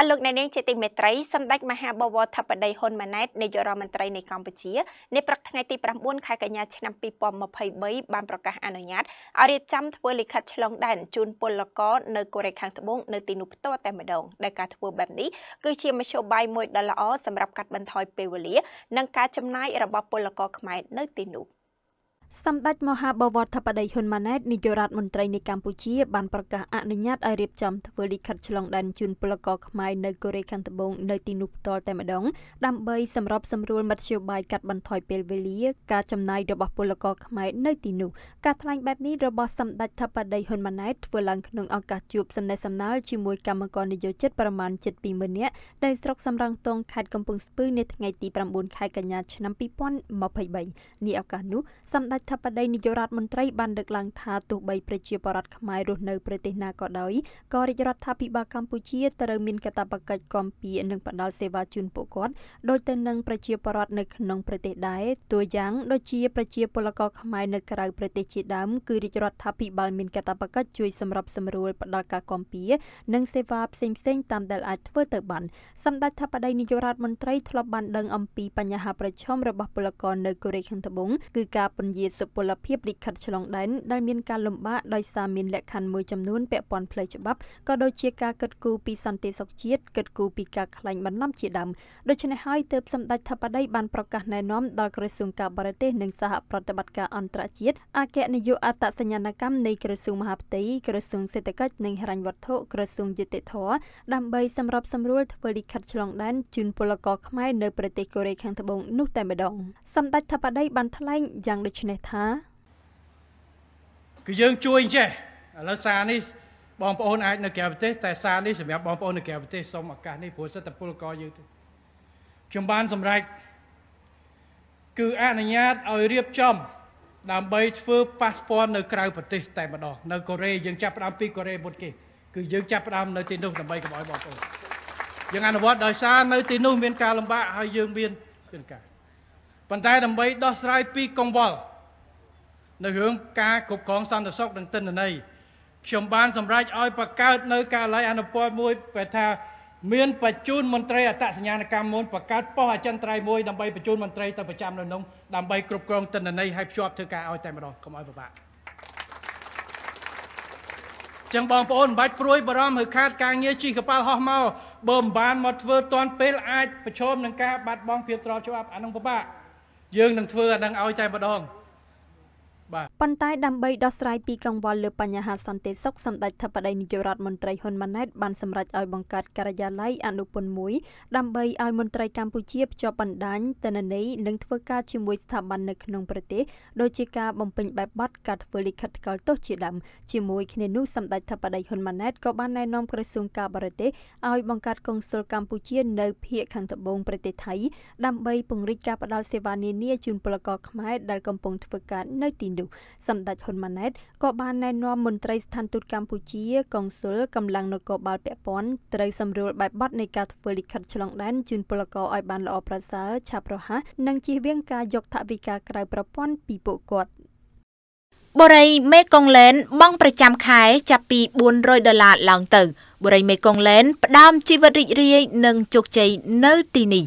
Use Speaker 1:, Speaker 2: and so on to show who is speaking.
Speaker 1: អលោកអ្នកនាងជាទីមេត្រីសម្ដេចមហាបវរធិបតីហ៊ុនម៉ាណែតនាយករដ្ឋមន្ត្រីនៃកម្ពុជានាព្រឹកថ្ងៃទី9ខែកញ្ញាឆ្នាំ2023បានប្រកាសអនុញ្ញាតឲ្យរៀបចំធ្វើលិខិតឆ្លងដែនជូនពលករនៅកូរ៉េខាងត្បូងនៅទីនោះផ្ទាល់តែម្ដងដែលការធ្វើបែបនេះគឺជាមធ្យោបាយមួយដ៏ល្អសម្រាប់កាត់បន្ថយពេលវេលា និងការចំណាយរបស់ពលករខ្មែរនៅទីនោះ
Speaker 2: សម្ដេចមហាបវរធិបតីហ៊ុនម៉ាណែតនាយករដ្ឋមន្ត្រីនៃកម្ពុជាបានប្រកាសអនុញ្ញាតឲ្យរៀបចំធ្វើលិខិតឆ្លងដែនជូនពលករខ្មែរនៅកូរ៉េខាងត្បូងនៅទីនោះផ្ទាល់តែម្ដងដើម្បីសម្របសម្រួលមធ្យោបាយកាត់បន្ថយពេលវេលាការចំណាយរបស់ពលករខ្មែរនៅទីនោះការថ្លែងបែបនេះរបស់សម្ដេចធិបតីហ៊ុនម៉ាណែតធ្វើឡើងក្នុងឱកាសជួបសំណេះសំណាលជាមួយកម្មករនិយោជិតប្រមាណជិត20000នាក់នៅស្រុកសំរងទងខេត្តកំពង់ស្ពឺនាថ្ងៃទី9ខែកញ្ញាឆ្នាំ2023នេះឱកាសនោះសម្ដេចដេចធិបតីនាយករដ្ឋមន្ត្រីបានលើកឡើងថាទោះបីប្រជាពលរដ្ឋខ្មែររស់នៅប្រទេសណាក៏ដោយក៏រាជរដ្ឋាភិបាលកម្ពុជាត្រូវមានកាតព្វកិច្ចគាំពារនិងផ្តល់សេវាជូនពួកគាត់ដូចទៅនឹងប្រជាពលរដ្ឋនៅក្នុងប្រទេសដែរតួយ៉ាងដូចជាប្រជាពលករខ្មែរនៅក្រៅប្រទេសជាដើមគឺរាជរដ្ឋាភិបាលមានកាតព្វកិច្ចជួយសម្របសម្រួលផ្តល់ការគាំពារនិងសេវាផ្សេងៗតាមដែលអាចធ្វើទៅបានសម្ដេចធិបតីនាយករដ្ឋមន្ត្រីធ្លាប់បានដឹងអំពីបញ្ហាប្រឈមរបស់ពលករនៅកូរ៉េខាងត្បូងគឺការពន្យាជាសុពលភាពលិខិតឆ្លងដែនដែលមានការលំបាកដោយសារមានលក្ខខណ្ឌមួយចំនួនពាក់ព័ន្ធផ្លូវច្បាប់ក៏ដូចជាការកិត្តគូពីសន្តិសុខជាតិកិត្តគូពីការខ្លែងបន្លំជាដើមដូច្នេះហើយទើបសម្ដេចធិបតី បានប្រកាសណែនាំដល់ក្រសួងការបរទេសនិងសហប្រតិបត្តិការអន្តរជាតិអគ្គនាយកអត្តសញ្ញាណកម្មនៃក្រសួងមហាផ្ទៃក្រសួងសេដ្ឋកិច្ចនិងហិរញ្ញវត្ថុក្រសួងយុតិធម៌ដើម្បីសម្របសម្រួលធ្វើលិខិតឆ្លងដែនជូនពលករខ្មែរនៅប្រទេសកូរ៉េខាងត្បូងនោះតែម្ដង សម្ដេចធិបតីបានថ្លែងយ៉ាងដូចនេះទេសថា
Speaker 3: គឺយើងជួយចេះឥឡូវសារនេះបងប្អូនអាចនៅក្រៅប្រទេស តែសារនេះសម្រាប់បងប្អូននៅក្រៅប្រទេសសូមឱកាសនេះព្រោះសិទ្ធិពលករយើងទេខ្ញុំបានសម្រេចគឺអនុញ្ញាតឲ្យរៀបចំដើម្បីធ្វើប៉ាសពតនៅក្រៅប្រទេសតែម្ដងនៅកូរ៉េយើងចាប់ផ្ដើមពីកូរ៉េមុនគេគឺយើងចាប់ផ្ដើមនៅទីនោះដើម្បីកុំឲ្យបងប្អូនយើងអនុវត្តដោយសារនៅទីនោះមានការលំបាកហើយយើងមានជួនកាលប៉ុន្តែដើម្បីដោះស្រាយពីកង្វល់នៅរឿងការគ្រប់គ្រងសន្តិសុខនិងទិន្នន័យខ្ញុំបាន សម្រេចឲ្យបង្កើត នៅកាល័យអនុពលមួយដែលថា មានបញ្ជូនមន្ត្រីអត្តសញ្ញាណកម្មមុនបង្កើតប៉ុស្តិ៍អចិន្ត្រៃយ៍មួយដើម្បីបញ្ជូនមន្ត្រីទៅប្រចាំនៅក្នុងដើម្បីគ្រប់គ្រងទិន្នន័យឲ្យភ្ជាប់ធ្វើការឲ្យតែម្ដងកុំឲ្យពិបាកចឹងបងប្អូនមិនបាច់ព្រួយបារម្ភឬខាតការងារជិះកប៉ាល់ហោះមកបើមិនបានមកធ្វើតាន់ពេលអាចប្រឈមនឹងការបាត់បង់ភាពស្របច្បាប់អានឹងពិបាកយើងនឹងធ្វើអានឹងឲ្យតែម្ដងបាទ
Speaker 2: ប៉ុន្តែដើម្បីដោះស្រាយពីកង្វល់លើបញ្ហាសន្តិសុខសម្ដេចធិបតីនាយករដ្ឋមន្ត្រីហ៊ុនម៉ាណែតបានសម្រេចឲ្យបង្កើតការិយាល័យអនុពន្ធមួយដើម្បីឲ្យមន្ត្រីកម្ពុជាភ្ជាប់បណ្ដាញទិន្នន័យនិងធ្វើការជាមួយស្ថាប័ននៅក្នុងប្រទេសដូចជាការបំពេញបែបបទការធ្វើលិខិតថ្កោលទោសជាដើមជាមួយគ្នានោះសម្ដេចធិបតីហ៊ុនម៉ាណែតក៏បានណែនាំក្រសួងការបរទេសឲ្យបង្កើតកុងស៊ុលកម្ពុជានៅភូមិខាងត្បូងប្រទេសថៃដើម្បីពង្រីកការផ្តល់សេវានានាជូនពលករខ្មែរដែលកំពុងធ្វើការនៅទីមនុស្សសម្ដេចហ៊ុនម៉ាណែតក៏បានណែនាំមន្ត្រីស្ថានទូតកម្ពុជាកុងស៊ុលកម្លាំងនគរបាល ពាក់ព័ន្ធត្រូវសម្រួលបែបបទនៃការធ្វើលិខិតឆ្លងដែនជូនពលករឲ្យបានល្អប្រសើរឆាប់រហ័សនិងជៀសវាងការយកថវិកាក្រៅប្រព័ន្ធពីពួកគាត់
Speaker 1: បូរីមេកុងឡែន បង់ប្រចាំខែចាប់ពី400ដុល្លារឡើងទៅបូរីមេកុងឡែន ផ្ដើមជីវិតរីករាយ និងជោគជ័យនៅទីនេះ